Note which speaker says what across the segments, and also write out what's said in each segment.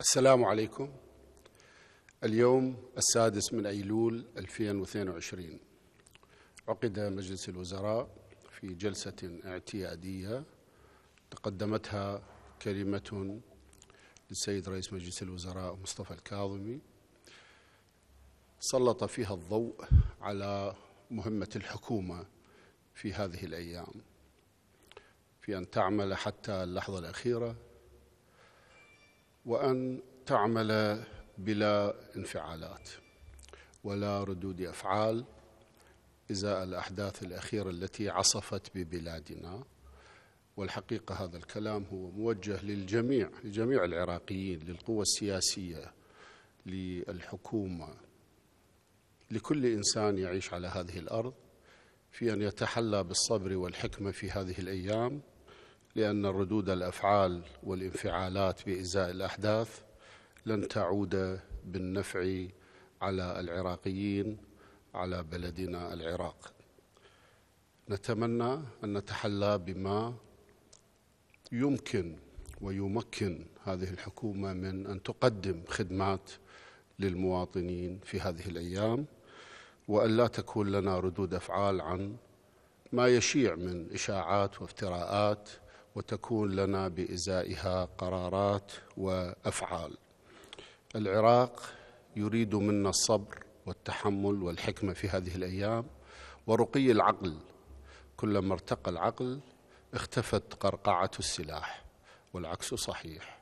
Speaker 1: السلام عليكم اليوم السادس من أيلول 2022 عقد مجلس الوزراء في جلسة اعتيادية تقدمتها كلمة للسيد رئيس مجلس الوزراء مصطفى الكاظمي سلط فيها الضوء على مهمة الحكومة في هذه الأيام في أن تعمل حتى اللحظة الأخيرة وأن تعمل بلا انفعالات ولا ردود أفعال إزاء الأحداث الأخيرة التي عصفت ببلادنا والحقيقة هذا الكلام هو موجه للجميع لجميع العراقيين للقوى السياسية للحكومة لكل إنسان يعيش على هذه الأرض في أن يتحلى بالصبر والحكمة في هذه الأيام لأن ردود الأفعال والانفعالات بإزاء الأحداث لن تعود بالنفع على العراقيين على بلدنا العراق نتمنى أن نتحلى بما يمكن ويمكن هذه الحكومة من أن تقدم خدمات للمواطنين في هذه الأيام وألا تكون لنا ردود أفعال عن ما يشيع من إشاعات وافتراءات وتكون لنا بإزائها قرارات وأفعال العراق يريد منا الصبر والتحمل والحكمة في هذه الأيام ورقي العقل كلما ارتقى العقل اختفت قرقعة السلاح والعكس صحيح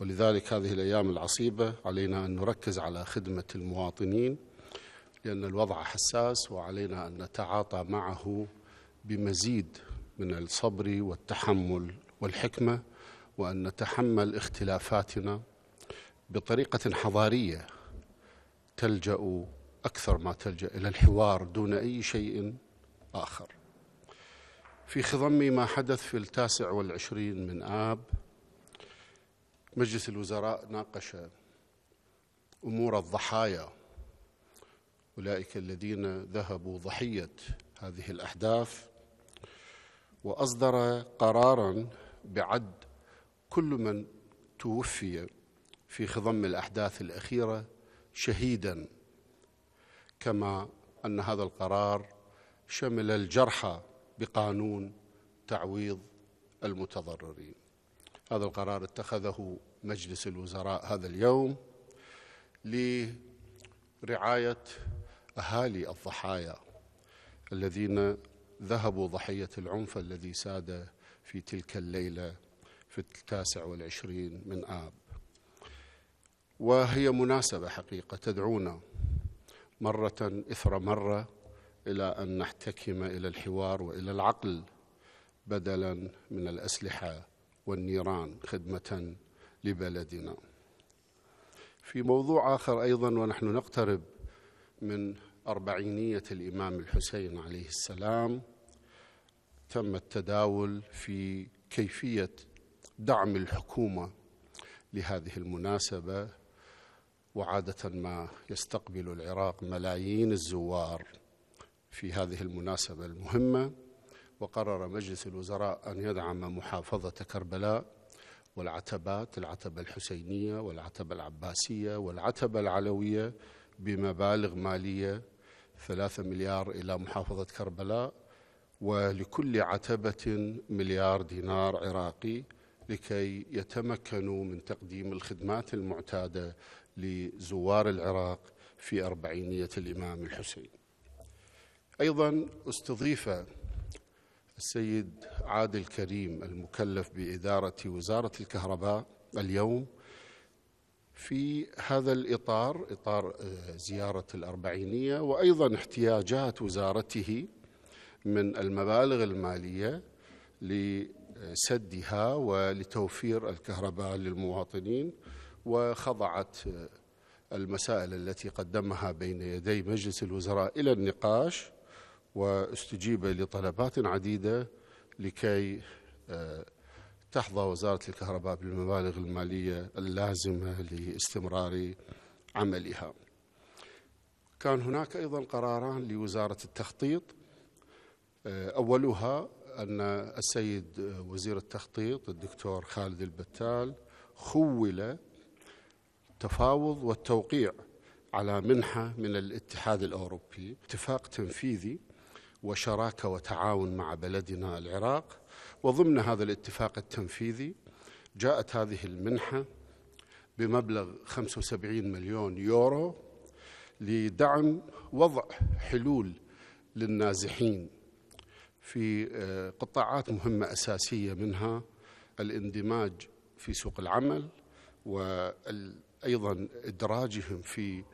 Speaker 1: ولذلك هذه الأيام العصيبة علينا أن نركز على خدمة المواطنين لأن الوضع حساس وعلينا أن نتعاطى معه بمزيد من الصبر والتحمل والحكمة وأن نتحمل اختلافاتنا بطريقة حضارية تلجأ أكثر ما تلجأ إلى الحوار دون أي شيء آخر في خضم ما حدث في التاسع والعشرين من آب مجلس الوزراء ناقش أمور الضحايا أولئك الذين ذهبوا ضحية هذه الأحداث وأصدر قرارا بعد كل من توفي في خضم الأحداث الأخيرة شهيدا كما أن هذا القرار شمل الجرحى بقانون تعويض المتضررين هذا القرار اتخذه مجلس الوزراء هذا اليوم لرعاية أهالي الضحايا الذين ذهبوا ضحية العنف الذي ساد في تلك الليلة في التاسع والعشرين من آب وهي مناسبة حقيقة تدعونا مرة إثر مرة إلى أن نحتكم إلى الحوار وإلى العقل بدلا من الأسلحة والنيران خدمة لبلدنا في موضوع آخر أيضا ونحن نقترب من أربعينية الإمام الحسين عليه السلام تم التداول في كيفية دعم الحكومة لهذه المناسبة وعادة ما يستقبل العراق ملايين الزوار في هذه المناسبة المهمة وقرر مجلس الوزراء أن يدعم محافظة كربلاء والعتبات العتبة الحسينية والعتبة العباسية والعتبة العلوية بمبالغ مالية ثلاثة مليار إلى محافظة كربلاء ولكل عتبة مليار دينار عراقي لكي يتمكنوا من تقديم الخدمات المعتادة لزوار العراق في أربعينية الإمام الحسين أيضا استضيف السيد عادل كريم المكلف بإدارة وزارة الكهرباء اليوم في هذا الإطار إطار آه، زيارة الأربعينية وأيضا احتياجات وزارته من المبالغ المالية لسدها ولتوفير الكهرباء للمواطنين وخضعت آه، المسائل التي قدمها بين يدي مجلس الوزراء إلى النقاش واستجيب لطلبات عديدة لكي آه، تحظى وزارة الكهرباء بالمبالغ المالية اللازمة لاستمرار عملها كان هناك أيضا قراران لوزارة التخطيط آه، أولها أن السيد وزير التخطيط الدكتور خالد البتال خول التفاوض والتوقيع على منحة من الاتحاد الأوروبي اتفاق تنفيذي وشراكه وتعاون مع بلدنا العراق وضمن هذا الاتفاق التنفيذي جاءت هذه المنحه بمبلغ 75 مليون يورو لدعم وضع حلول للنازحين في آه، قطاعات مهمه اساسيه منها الاندماج في سوق العمل وايضا ادراجهم في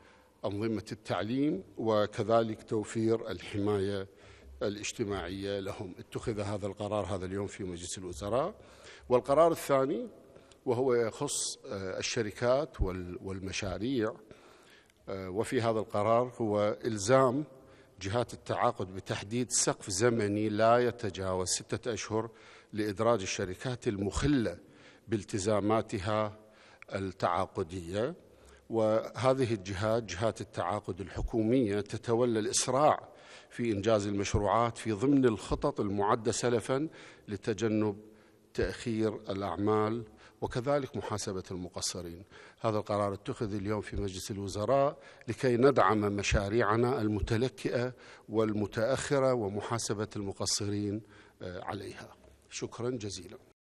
Speaker 1: انظمه التعليم وكذلك توفير الحمايه الاجتماعية لهم اتخذ هذا القرار هذا اليوم في مجلس الوزراء والقرار الثاني وهو يخص آه، الشركات والمشاريع آه، وفي هذا القرار هو إلزام جهات التعاقد بتحديد سقف زمني لا يتجاوز ستة أشهر لإدراج الشركات المخلة بالتزاماتها التعاقديه وهذه الجهات جهات التعاقد الحكوميه تتولى الاسراع في انجاز المشروعات في ضمن الخطط المعده سلفا لتجنب تاخير الاعمال وكذلك محاسبه المقصرين. هذا القرار اتخذ اليوم في مجلس الوزراء لكي ندعم مشاريعنا المتلكئه والمتاخره ومحاسبه المقصرين آه، عليها. شكرا جزيلا.